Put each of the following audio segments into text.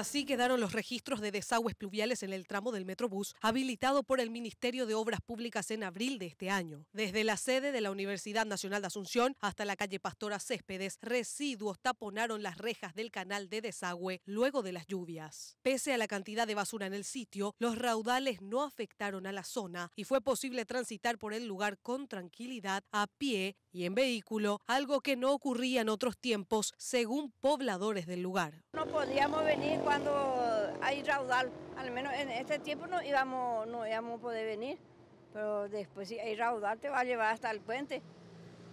Así quedaron los registros de desagües pluviales en el tramo del Metrobús, habilitado por el Ministerio de Obras Públicas en abril de este año. Desde la sede de la Universidad Nacional de Asunción hasta la calle Pastora Céspedes, residuos taponaron las rejas del canal de desagüe luego de las lluvias. Pese a la cantidad de basura en el sitio, los raudales no afectaron a la zona y fue posible transitar por el lugar con tranquilidad a pie y en vehículo, algo que no ocurría en otros tiempos, según pobladores del lugar. No podíamos venir cuando hay raudal. Al menos en este tiempo no íbamos, no íbamos a poder venir, pero después si hay raudal te va a llevar hasta el puente.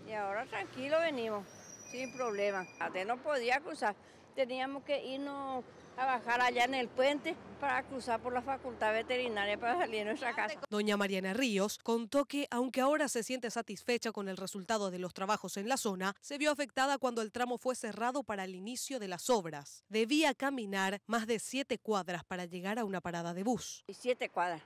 Y ahora tranquilo venimos, sin problema. Antes no podía cruzar teníamos que irnos a bajar allá en el puente para cruzar por la facultad veterinaria para salir a nuestra ah, casa. Doña Mariana Ríos contó que, aunque ahora se siente satisfecha con el resultado de los trabajos en la zona, se vio afectada cuando el tramo fue cerrado para el inicio de las obras. Debía caminar más de siete cuadras para llegar a una parada de bus. Y siete cuadras.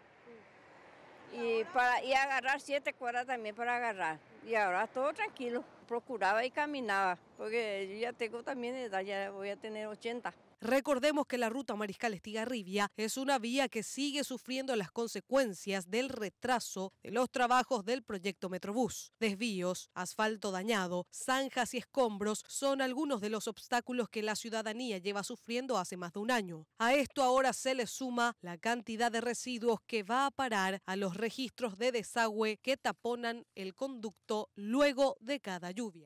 Y, para, y agarrar siete cuadras también para agarrar y ahora todo tranquilo. Procuraba y caminaba, porque yo ya tengo también edad, ya voy a tener 80. Recordemos que la ruta Mariscal Estigarribia es una vía que sigue sufriendo las consecuencias del retraso de los trabajos del proyecto Metrobús. Desvíos, asfalto dañado, zanjas y escombros son algunos de los obstáculos que la ciudadanía lleva sufriendo hace más de un año. A esto ahora se le suma la cantidad de residuos que va a parar a los registros de desagüe que taponan el conducto luego de cada lluvia.